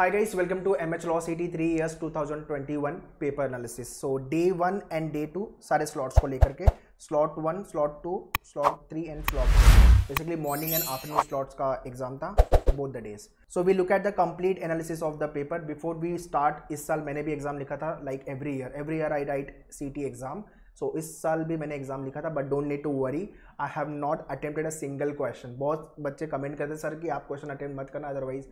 H guys, welcome three years to 83 twenty one paper analysis so day one and day two सारे slots को लेकर के slot one slot two slot three and slot basically morning and afternoon slots का exam था both the days so we look at the complete analysis of the paper before we start इस साल मैंने भी exam लिखा था like every year every year I write C T exam so इस साल भी मैंने एग्जाम लिखा था but don't need to worry I have not attempted a single question बहुत बच्चे कमेंट करते सर कि आप क्वेश्चन अटेम्प्ट मत करना otherwise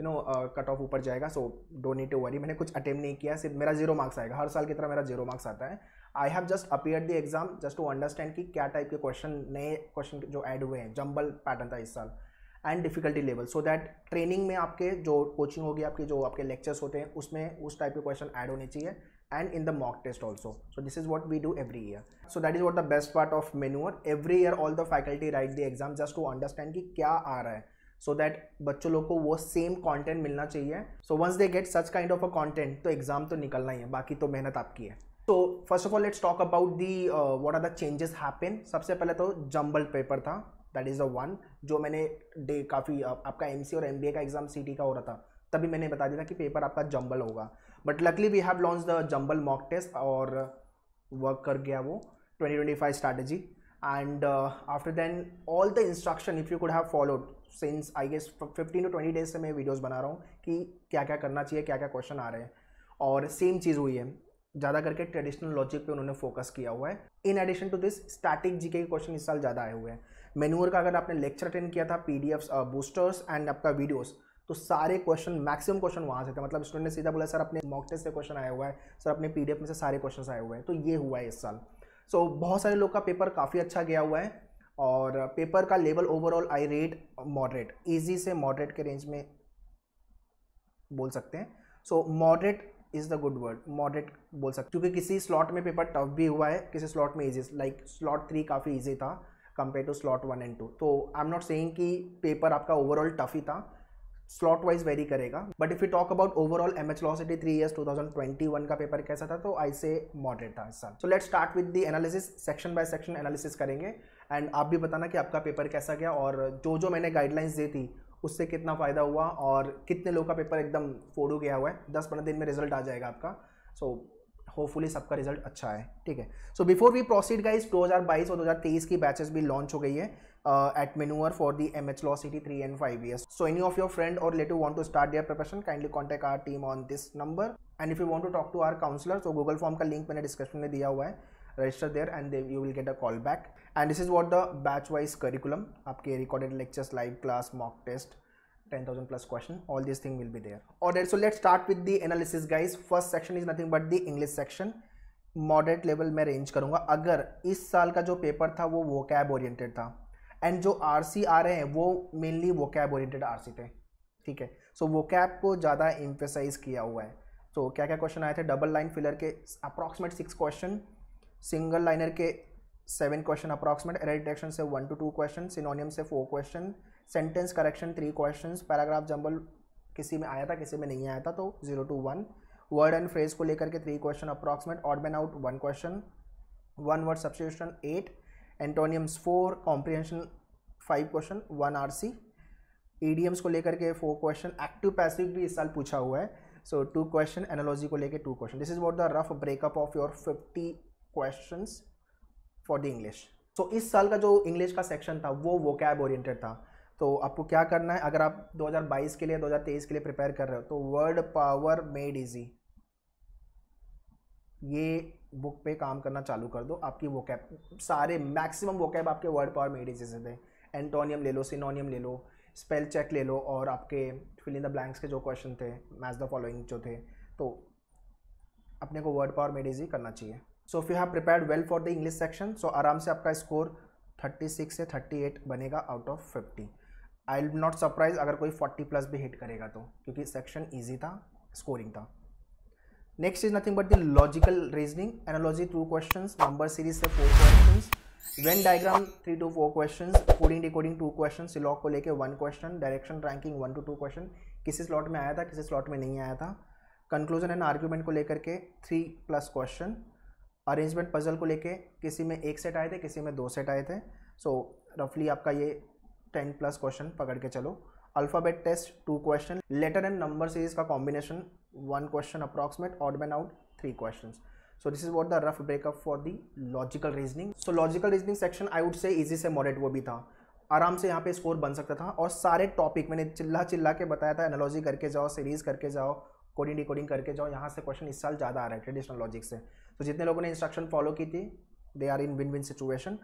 you know cut off ऊपर जाएगा so do need to worry मैंने कुछ अटेम्प्ट नहीं किया सिर्फ मेरा जीरो मार्क्स आएगा हर साल की तरह मेरा जीरो मार्क्स आता है I have just appear the exam just to understand कि क्या टाइप के क्वेश्चन नए क्वेश्चन जो ऐड हुए हैं जम्बल पैटर्न था इस साल and difficulty level so that training में आपके जो कोचिंग होगी आपके जो आपके लेक्चर्स होते हैं उसमें उस टाइप के क्वेश्चन ऐड होने चाहिए and in the mock test also so this is what we do every year so that is what the best part of मेन्यूअर every year all the faculty write the exam just to understand कि क्या आ रहा है so that बच्चों लोग को वो same content मिलना चाहिए so once they get such kind of a content तो एग्ज़ाम तो निकलना ही है बाकी तो मेहनत आपकी है तो first of all let's talk about the what are the changes happen सबसे पहले तो जम्बल पेपर था दैट इज़ द वन जो मैंने डे काफ़ी आपका एम और एम का एग्ज़ाम सी का हो रहा था तभी मैंने बता दिया था कि पेपर आपका जम्बल होगा but luckily we have launch the jumble mock test और वर्क कर गया वो 2025 strategy and uh, after then all the instruction if you could have followed since I guess 15 to 20 days से मैं वीडियोज़ बना रहा हूँ कि क्या क्या करना चाहिए क्या क्या क्वेश्चन आ रहे हैं और सेम चीज़ हुई है ज़्यादा करके ट्रेडिशनल लॉजिक पे उन्होंने फोकस किया हुआ है in addition to this static G K question इस साल ज़्यादा आए हुए हैं मेनूअर का अगर आपने लेक्चर अटेंड किया था पी बूस्टर्स एंड आपका वीडियोज़ तो सारे क्वेश्चन मैक्सिमम क्वेश्चन वहाँ से थे मतलब स्टूडेंट ने सीधा बोला सर अपने मॉक टेस्ट से क्वेश्चन आया हुआ है सर अपने एफ में से सारे क्वेश्चन आए हुए हैं तो ये हुआ है इस साल सो so, बहुत सारे लोग का पेपर काफ़ी अच्छा गया हुआ है और पेपर का level overall I rate moderate easy से मॉडरेट के रेंज में बोल सकते हैं so moderate is the good word moderate बोल सकते क्योंकि किसी स्लॉट में पेपर टफ भी हुआ है किसी स्लॉट में ईजी लाइक स्लॉट थ्री काफ़ी ईजी था compare to slot one and two तो आई एम नॉट सेइंग कि पेपर आपका ओवरऑल टफ ही था स्लॉट वाइज वेरी करेगा but if you talk about overall M H लॉसिटी थ्री ईयर्स वन का पेपर कैसा था तो आई से मॉडरेट था इस साल so let start with the analysis section by section analysis करेंगे एंड आप भी बताना कि आपका पेपर कैसा गया और जो जो मैंने गाइडलाइंस दी थी उससे कितना फ़ायदा हुआ और कितने लोग का पेपर एकदम फोड़ू गया हुआ है दस पंद्रह दिन में रिजल्ट आ जाएगा आपका सो होपफुली सबका रिजल्ट अच्छा है ठीक है so before we proceed guys 2022 और 2023 की बैचेस भी लॉन्च हो गई है uh, at manure for the MH Law City 3 and 5 years. So any of your friend or relative want to start their preparation, kindly contact our team on this number. And if you want to talk to our counselor, so Google Form form का link description mein diya hua hai. register there and and you will get a call back. And this is what the batch wise curriculum, आपके recorded lectures, live class, mock test, 10,000 plus question all these things will be there all right so let's start with the analysis guys first section is nothing but the english section moderate level मैं range करूँगा अगर इस साल का जो paper था वो vocab oriented था एंड जो आर सी आ रहे हैं वो मेनली वो कैब ओरिएटेड आर सी थे ठीक है सो वो कैब को ज़्यादा इम्फेसाइज किया हुआ है तो so, क्या क्या क्वेश्चन आए थे डबल लाइन फिलर के approximate six question single liner के seven question approximate error detection से one two two question synonym से four question sentence correction three question paragraph jumble किसी में आया था किसी में नहीं आया था तो zero to one word and phrase को लेकर के three question approximate odd out one question one word substitution eight antonyms four comprehension five question one R C idioms को लेकर के फोर क्वेश्चन एक्टिव पैसिव भी इस साल पूछा हुआ है सो टू क्वेश्चन एनोलॉजी को लेकर two question this is what the rough breakup of your fifty question for the English so इस साल का जो इंग्लिश का सेक्शन था वो वो कैब ओरिएंटेड था तो आपको क्या करना है अगर आप 2022 के लिए 2023 के लिए प्रिपेयर कर रहे हो तो वर्ड पावर मेड इजी ये बुक पे काम करना चालू कर दो आपकी वो कैब सारे मैक्सिमम वो कैब आपके वर्ड पावर में से हैं एंटोनियम ले लो सिनोनियम ले लो स्पेल चेक ले लो और आपके फिल इन द ब्लैंक्स के जो क्वेश्चन थे मैच द फॉलोइंग जो थे तो अपने को वर्ड पावर मेडिज ही करना चाहिए so if you have prepare well for the English section so आराम से आपका स्कोर 36 से 38 बनेगा out of 50 I will not surprise अगर कोई 40 प्लस भी हिट करेगा तो क्योंकि सेक्शन ईजी था स्कोरिंग था next is nothing but the logical reasoning analogy two question number series से four question Venn diagram three two four question coding decoding two question सिलॉक को लेकर one question direction ranking one two two question किसी slot में आया था किसी slot में नहीं आया था कंक्लूजन एंड आर्ग्यूमेंट को लेकर के three plus question arrangement puzzle को लेके किसी में एक सेट आए थे किसी में दो सेट आए थे सो so, रफली आपका ये टेन प्लस क्वेश्चन पकड़ के चलो alphabet test two question letter and number series का combination one question approximate odd man out three questions so this is what the rough breakup for the logical reasoning so logical reasoning section i would say easy से moderate वो भी था आराम से यहाँ पे score बन सकता था और सारे टॉपिक मैंने चिल्ला चिल्ला के बताया था एनालॉजी करके जाओ सीरीज करके जाओ कोडिंग डिकोडिंग करके जाओ यहाँ से क्वेश्चन इस साल ज़्यादा आ रहा है ट्रेडिशनल लॉजिक से तो जितने लोगों ने इंस्ट्रक्शन फॉलो की थी they are in win win situation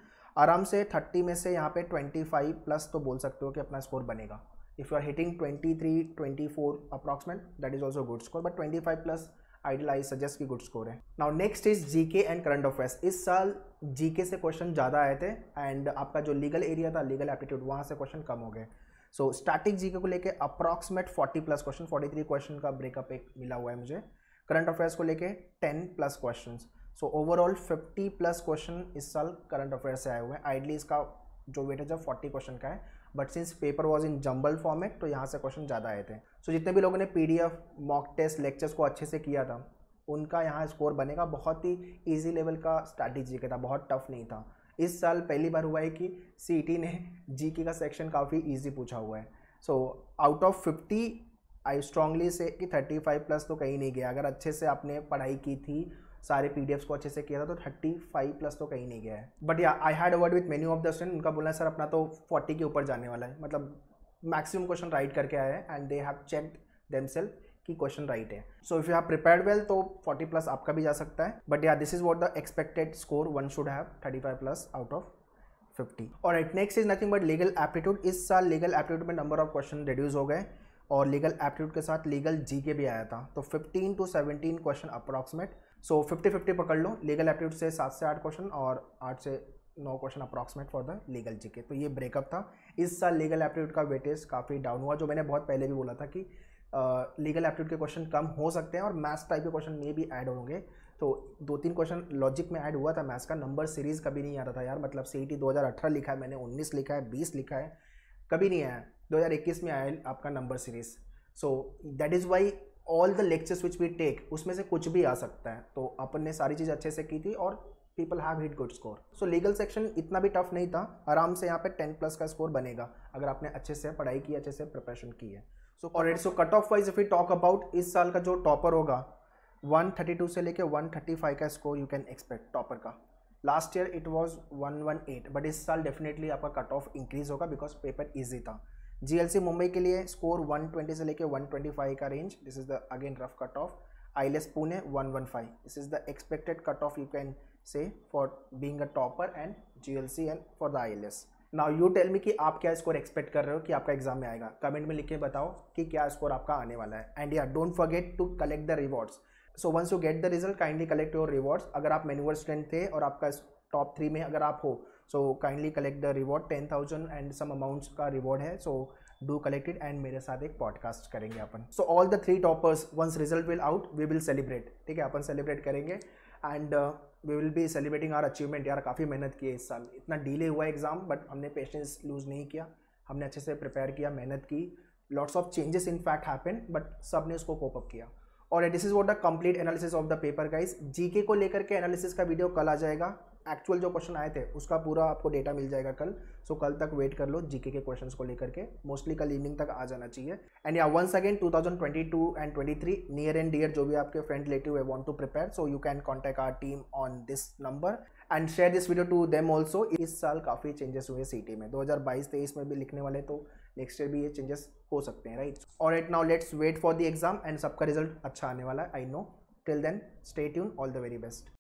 आराम से थर्टी में से यहाँ पे ट्वेंटी फाइव प्लस तो बोल सकते हो कि अपना स्कोर बनेगा if you are hitting 23 24 approximate that is also good score but 25 plus ideal I suggest की गुड स्कोर है now next is GK and current affairs इस साल जीके से क्वेश्चन ज़्यादा आए थे एंड आपका जो लीगल एरिया था लीगल एप्टीट्यूड वहाँ से क्वेश्चन कम हो गए सो स्टैटिक जीके को लेके अप्रॉक्सीमेट 40 प्लस क्वेश्चन 43 क्वेश्चन का ब्रेकअप एक मिला हुआ है मुझे करंट अफेयर्स को लेके 10 plus question so overall 50 plus question इस साल करंट अफेयर्स से आए हुए हैं आइडली इसका जो वेटेज है 40 क्वेश्चन का है but since paper was in jumble format तो यहाँ से क्वेश्चन ज़्यादा आए थे सो so, जितने भी लोगों ने P D F mock test lectures को अच्छे से किया था उनका यहाँ स्कोर बनेगा बहुत ही ईजी लेवल का स्ट्रैटेजी का था बहुत टफ नहीं था इस साल पहली बार हुआ है कि सी e ने जी के का सेक्शन काफ़ी ईजी पूछा हुआ है so out of fifty I strongly say कि थर्टी फाइव प्लस तो कहीं नहीं गया अगर अच्छे से आपने पढ़ाई की थी सारे पी को अच्छे से किया था तो थर्टी फाइव प्लस तो कहीं नहीं गया है but yeah I had word with many of the student उनका बोलना है सर अपना तो फोर्टी के ऊपर जाने वाला है मतलब मैक्सिमम क्वेश्चन राइट करके आए हैं and they have check them कि क्वेश्चन राइट है so if you have prepared well तो 40 प्लस आपका भी जा सकता है but yeah this is what the expected score one should have five plus out of 50 और it next is nothing but legal aptitude इस साल लीगल एप्टीट्यूड में नंबर ऑफ क्वेश्चन रिड्यूस हो गए और लीगल एप्टीट्यूड के साथ लीगल जी के भी आया था तो 15 to 17 question approximate so fifty fifty पकड़ लो लीगल एप्टीट्यूड से सात से आठ क्वेश्चन और आठ से नौ question approximate for the legal GK तो ये ब्रेकअप था इस साल लीगल एप्टीट्यूड का वेटेज काफ़ी डाउन हुआ जो मैंने बहुत पहले भी बोला था कि लीगल एप्टीट्यूड के क्वेश्चन कम हो सकते हैं और मैथ्स टाइप के क्वेश्चन में भी ऐड होंगे तो दो तीन क्वेश्चन लॉजिक में ऐड हुआ था मैथ्स का नंबर सीरीज कभी नहीं आ रहा था यार मतलब सी ई e लिखा है मैंने उन्नीस लिखा है बीस लिखा है कभी नहीं आया 2021 में आया आपका number series so that is why all the lectures which we take उसमें से कुछ भी आ सकता है तो अपन ने सारी चीज़ अच्छे से की थी और people have hit good score so legal section इतना भी टफ नहीं था आराम से यहाँ पे टेन प्लस का स्कोर बनेगा अगर आपने अच्छे से पढ़ाई की अच्छे से प्रिपरेशन की है सो और so cut off wise if you talk about इस साल का जो टॉपर होगा 132 से लेके 135 का score you can expect topper का last year it was one one eight but इस साल डेफिनेटली आपका कट ऑफ इंक्रीज होगा बिकॉज पेपर इजी था सी मुंबई के लिए स्कोर 120 से लेके 125 का range this is the again rough cut off S Pune 115 this is the expected cut off you can say for being a topper and C and for the S now you tell me कि आप क्या score expect कर रहे हो कि आपका exam में आएगा कमेंट में लिख के बताओ कि क्या स्कोर आपका आने वाला है and yeah don't forget to collect the rewards so once you get the result kindly collect your rewards अगर आप मैनुअल स्ट्रेंथ थे और आपका टॉप थ्री में अगर आप हो so kindly collect the reward ten thousand and some amounts का रिवॉर्ड है सो डू कलेक्टेड एंड मेरे साथ एक पॉडकास्ट करेंगे अपन so all the three toppers once result will out we will celebrate ठीक है अपन सेलिब्रेट करेंगे and we will be celebrating our achievement यार काफ़ी मेहनत की है इस साल इतना डिले हुआ एग्ज़ाम बट हमने पेशेंस लूज़ नहीं किया हमने अच्छे से प्रिपेयर किया मेहनत की lots of changes in fact happen but सब ने उसको कोपअप अप किया और this is what the complete analysis of the paper guys GK को लेकर के एनालिसिस का वीडियो कल आ जाएगा एक्चुअल जो क्वेश्चन आए थे उसका पूरा आपको डेटा मिल जाएगा कल सो so, कल तक वेट कर लो जीके के क्वेश्चन को लेकर के मोस्टली कल इवनिंग तक आ जाना चाहिए and yeah once again 2022 and 23 near and dear जो भी आपके फ्रेंड रिलेटिव है want to prepare so you can contact our team on this number and share this video to them also इस साल काफ़ी चेंजेस हुए सी में दो हजार में भी लिखने वाले तो नेक्स्ट ईयर भी ये चेंजेस हो सकते हैं राइट और at now let's wait for the exam and सबका रिजल्ट अच्छा आने वाला है I know till then stay tune all the very best